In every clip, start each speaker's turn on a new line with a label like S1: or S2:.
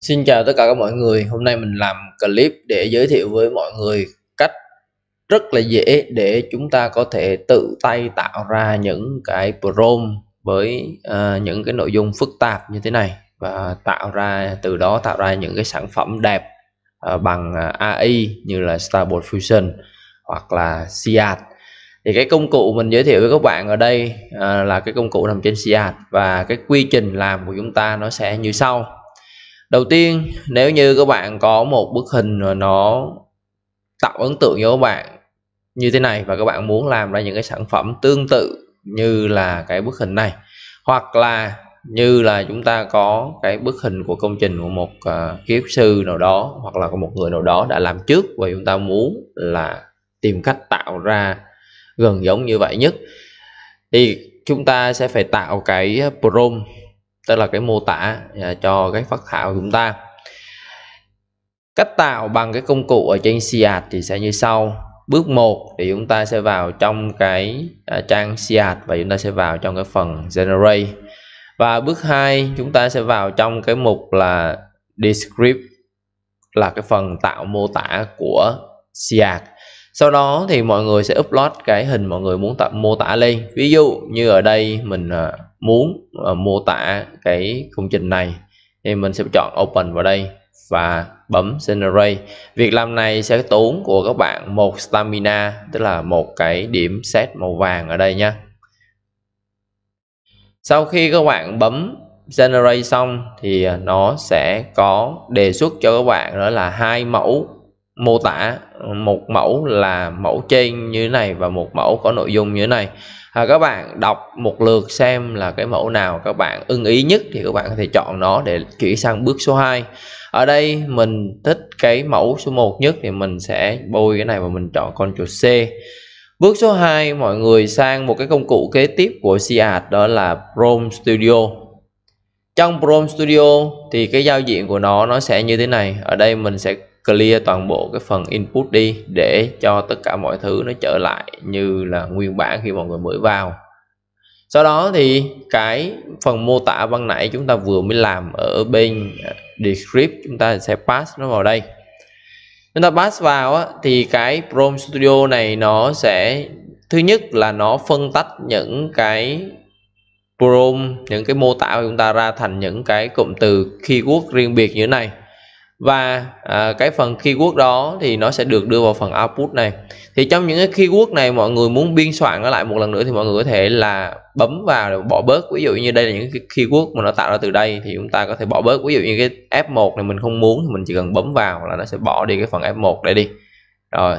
S1: Xin chào tất cả các mọi người Hôm nay mình làm clip để giới thiệu với mọi người cách rất là dễ để chúng ta có thể tự tay tạo ra những cái prompt với uh, những cái nội dung phức tạp như thế này và tạo ra từ đó tạo ra những cái sản phẩm đẹp uh, bằng ờ, AI như là Starboard Fusion hoặc là Siat thì cái công cụ mình giới thiệu với các bạn ở đây à, là cái công cụ nằm trên Siat và cái quy trình làm của chúng ta nó sẽ như sau đầu tiên nếu như các bạn có một bức hình mà nó tạo ấn tượng cho các bạn như thế này và các bạn muốn làm ra những cái sản phẩm tương tự như là cái bức hình này hoặc là như là chúng ta có cái bức hình của công trình của một uh, ờ, kiến sư nào đó hoặc là của một người nào đó đã làm trước và chúng ta muốn là tìm cách tạo ra gần giống như vậy nhất thì chúng ta sẽ phải tạo cái prompt tức là cái mô tả à, cho cái phát thảo của chúng ta cách tạo bằng cái công cụ ở trên SIAD thì sẽ như sau bước 1 thì chúng ta sẽ vào trong cái à, trang SIAD và chúng ta sẽ vào trong cái phần generate và bước 2 chúng ta sẽ vào trong cái mục là describe là cái phần tạo mô tả của SIAD sau đó thì mọi người sẽ upload cái hình mọi người muốn tập mô tả lên ví dụ như ở đây mình à, muốn à, mô tả cái công trình này thì mình sẽ chọn open vào đây và bấm generate việc làm này sẽ tốn của các bạn một stamina tức là một cái điểm set màu vàng ở đây nhé sau khi các bạn bấm generate xong thì à, nó sẽ có đề xuất cho các bạn đó là hai mẫu mô tả ờ, một mẫu là mẫu trên như thế này và một mẫu có nội dung như thế này à, các bạn đọc một lượt xem là cái mẫu nào các bạn ưng ý nhất thì các bạn có thể chọn nó để chuyển sang bước số 2 ở đây mình thích cái mẫu số 1 nhất thì mình sẽ bôi cái này và mình chọn con chuột C bước số 2 mọi người sang một cái công cụ kế tiếp của Seat đó là Prom Studio trong Prom Studio thì cái giao diện của nó nó sẽ như thế này ở đây mình sẽ clear toàn bộ cái phần input đi để cho tất cả mọi thứ nó trở lại như là nguyên bản khi mọi người mới vào sau đó thì cái phần mô tả ban nãy chúng ta vừa mới làm ở bên descript chúng ta sẽ pass nó vào đây chúng ta pass vào á, thì cái Prom Studio này nó sẽ thứ nhất là nó phân tách những cái Prom những cái mô tả của chúng ta ra thành những cái cụm từ keyword riêng biệt như thế này và à, cái phần keyword đó thì nó sẽ được đưa vào phần output này thì trong những cái keyword này mọi người muốn biên soạn nó lại một lần nữa thì mọi người có thể là bấm vào để bỏ bớt ví dụ như đây là những cái keyword mà nó tạo ra từ đây thì chúng ta có thể bỏ bớt ví dụ như cái F1 này mình không muốn thì mình chỉ cần bấm vào là nó sẽ bỏ đi cái phần F1 để đi rồi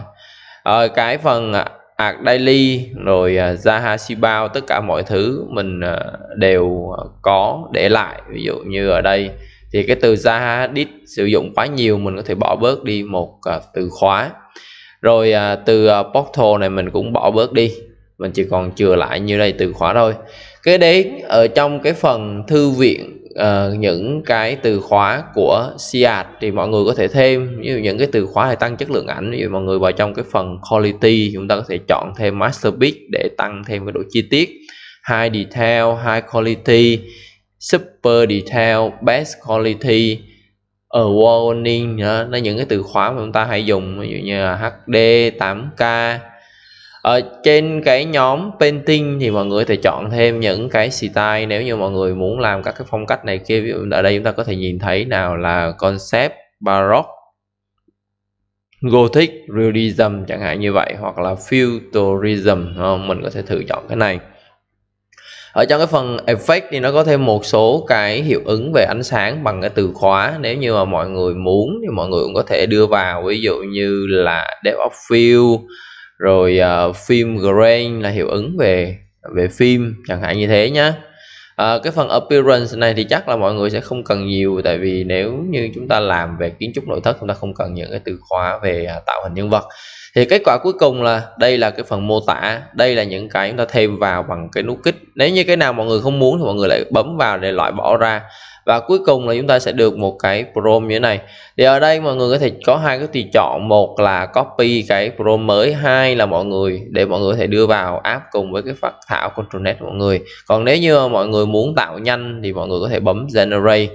S1: à, cái phần à, Arc Daily rồi à, Zaha Sibao tất cả mọi thứ mình à, đều có để lại ví dụ như ở đây thì cái từ zahadit sử dụng quá nhiều mình có thể bỏ bớt đi một uh, từ khóa rồi uh, từ uh, portal này mình cũng bỏ bớt đi mình chỉ còn chừa lại như đây từ khóa thôi cái đến ở trong cái phần thư viện uh, những cái từ khóa của SIAD thì mọi người có thể thêm ví những cái từ khóa để tăng chất lượng ảnh ví dụ mọi người vào trong cái phần quality chúng ta có thể chọn thêm masterpiece để tăng thêm cái độ chi tiết high detail high quality super detail best quality warning đó nó những cái từ khóa mà chúng ta hay dùng ví dụ như là HD 8K ở ờ, trên cái nhóm painting thì mọi người thể chọn thêm những cái style nếu như mọi người muốn làm các cái phong cách này kia ví dụ ở đây chúng ta có thể nhìn thấy nào là concept baroque gothic realism chẳng hạn như vậy hoặc là futurism mình có thể thử chọn cái này ở trong cái phần effect thì nó có thêm một số cái hiệu ứng về ánh sáng bằng cái từ khóa nếu như mà mọi người muốn thì mọi người cũng có thể đưa vào ví dụ như là depth of field rồi uh, film grain là hiệu ứng về về phim chẳng hạn như thế nhé à, cái phần appearance này thì chắc là mọi người sẽ không cần nhiều tại vì nếu như chúng ta làm về kiến trúc nội thất chúng ta không cần những cái từ khóa về à, tạo hình nhân vật thì kết quả cuối cùng là đây là cái phần mô tả đây là những cái chúng ta thêm vào bằng cái nút kích nếu như cái nào mọi người không muốn thì mọi người lại bấm vào để loại bỏ ra và cuối cùng là chúng ta sẽ được một cái prom như thế này thì ở đây mọi người có thể có hai cái tùy chọn một là copy cái prom mới hai là mọi người để mọi người có thể đưa vào app cùng với cái phát thảo control net mọi người còn nếu như mọi người muốn tạo nhanh thì mọi người có thể bấm generate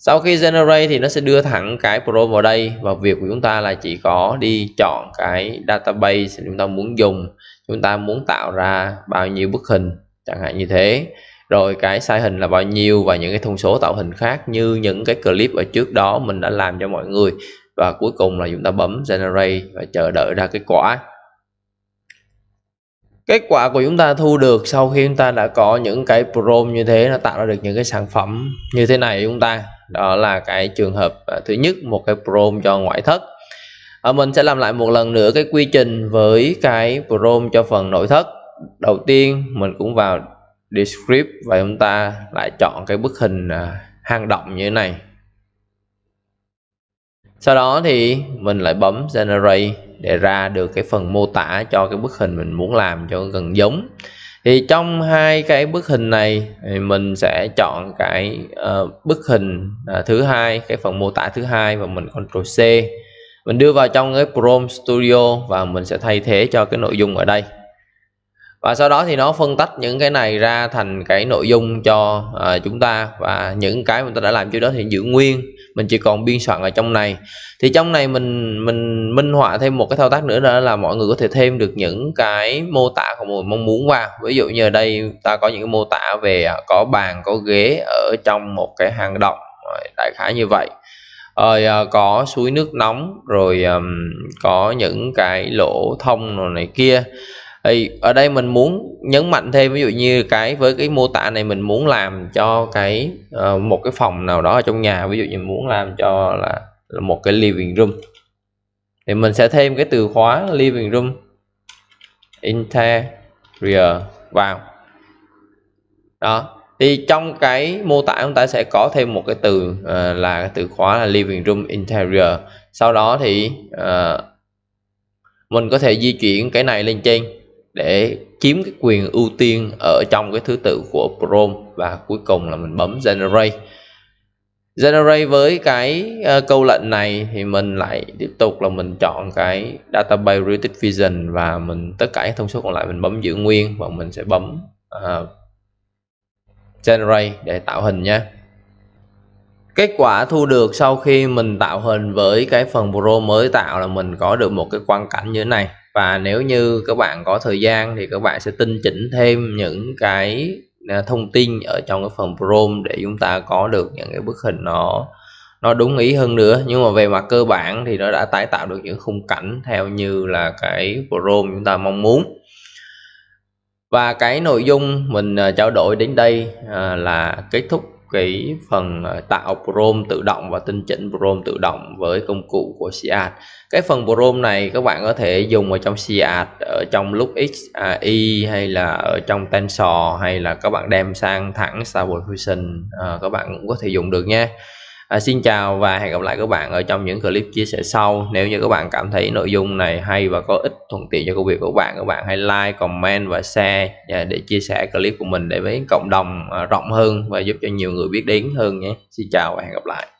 S1: sau khi generate thì nó sẽ đưa thẳng cái prom vào đây và việc của chúng ta là chỉ có đi chọn cái database chúng ta muốn dùng chúng ta muốn tạo ra bao nhiêu bức hình chẳng hạn như thế rồi cái size hình là bao nhiêu và những cái thông số tạo hình khác như những cái clip ở trước đó mình đã làm cho mọi người và cuối cùng là chúng ta bấm generate và chờ đợi ra kết quả kết quả của chúng ta thu được sau khi chúng ta đã có những cái prom như thế nó tạo ra được những cái sản phẩm như thế này chúng ta đó là cái trường hợp à, thứ nhất một cái prom cho ngoại thất ở mình sẽ làm lại một lần nữa cái quy trình với cái prom cho phần nội thất đầu tiên mình cũng vào descript và chúng ta lại chọn cái bức hình à, hang động như thế này sau đó thì mình lại bấm generate để ra được cái phần mô tả cho cái bức hình mình muốn làm cho gần giống thì trong hai cái bức hình này thì mình sẽ chọn cái uh, bức hình uh, thứ hai cái phần mô tả thứ hai và mình Ctrl C mình đưa vào trong cái Chrome Studio và mình sẽ thay thế cho cái nội dung ở đây và sau đó thì nó phân tách những cái này ra thành cái nội dung cho à, chúng ta và những cái mình ta đã làm trước đó thì giữ nguyên mình chỉ còn biên soạn ở trong này thì trong này mình mình minh họa thêm một cái thao tác nữa đó là mọi người có thể thêm được những cái mô tả của mình mong muốn qua ví dụ như ở đây ta có những cái mô tả về à, có bàn có ghế ở trong một cái hang động đại khái như vậy rồi à, có suối nước nóng rồi um, có những cái lỗ thông này kia thì ở đây mình muốn nhấn mạnh thêm ví dụ như cái với cái mô tả này mình muốn làm cho cái uh, một cái phòng nào đó ở trong nhà ví dụ như muốn làm cho là, là một cái living room thì mình sẽ thêm cái từ khóa living room interior vào đó thì trong cái mô tả chúng ta sẽ có thêm một cái từ uh, là cái từ khóa là living room interior sau đó thì uh, mình có thể di chuyển cái này lên trên để chiếm cái quyền ưu tiên ở trong cái thứ tự của Chrome và cuối cùng là mình bấm Generate Generate với cái uh, câu lệnh này thì mình lại tiếp tục là mình chọn cái Database Related Vision và mình tất cả các thông số còn lại mình bấm giữ nguyên và mình sẽ bấm uh, Generate để tạo hình nhé Kết quả thu được sau khi mình tạo hình với cái phần Pro mới tạo là mình có được một cái quang cảnh như thế này và nếu như các bạn có thời gian thì các bạn sẽ tinh chỉnh thêm những cái à, thông tin ở trong cái phần Chrome để chúng ta có được những cái bức hình nó nó đúng ý hơn nữa nhưng mà về mặt cơ bản thì nó đã tái tạo được những khung cảnh theo như là cái Chrome chúng ta mong muốn và cái nội dung mình à, trao đổi đến đây à, là kết thúc cái phần ờ, tạo prom tự động và tinh chỉnh prom tự động với công cụ của CAD. Cái phần prom này các bạn có thể dùng ở trong CAD ở trong lúc XI hay là ở trong Tensor hay là các bạn đem sang thẳng Stable Fusion à, các bạn cũng có thể dùng được nha à, xin chào và hẹn gặp lại các bạn ở trong những clip chia sẻ sau nếu như các bạn cảm thấy nội dung này hay và có ích thuận tiện cho công việc của bạn các bạn hãy like comment và share dạ, để chia sẻ clip của mình để với cộng đồng à, rộng hơn và giúp cho nhiều người biết đến hơn nhé xin chào và hẹn gặp lại